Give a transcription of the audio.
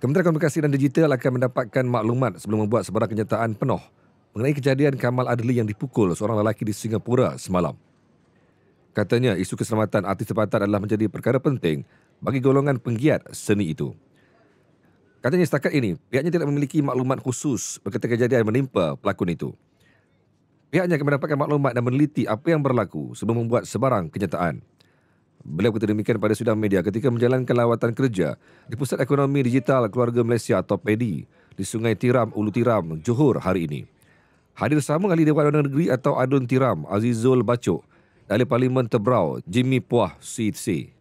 Kementerian Komunikasi dan Digital akan mendapatkan maklumat sebelum membuat sebarang kenyataan penuh mengenai kejadian Kamal Adli yang dipukul seorang lelaki di Singapura semalam. Katanya isu keselamatan artis tempatan adalah menjadi perkara penting bagi golongan penggiat seni itu. Katanya setakat ini pihaknya tidak memiliki maklumat khusus berkaitan kejadian menimpa pelakon itu. Pihaknya akan mendapatkan maklumat dan meneliti apa yang berlaku sebelum membuat sebarang kenyataan. Beliau kata demikian pada sudang media ketika menjalankan lawatan kerja di Pusat Ekonomi Digital Keluarga Malaysia atau PEDI di Sungai Tiram, Ulu Tiram, Johor hari ini. Hadir sama ahli Dewan Undang Negeri atau Adun Tiram, Azizul Bacok, dari Parlimen Tebrau, Jimmy Puah, CC.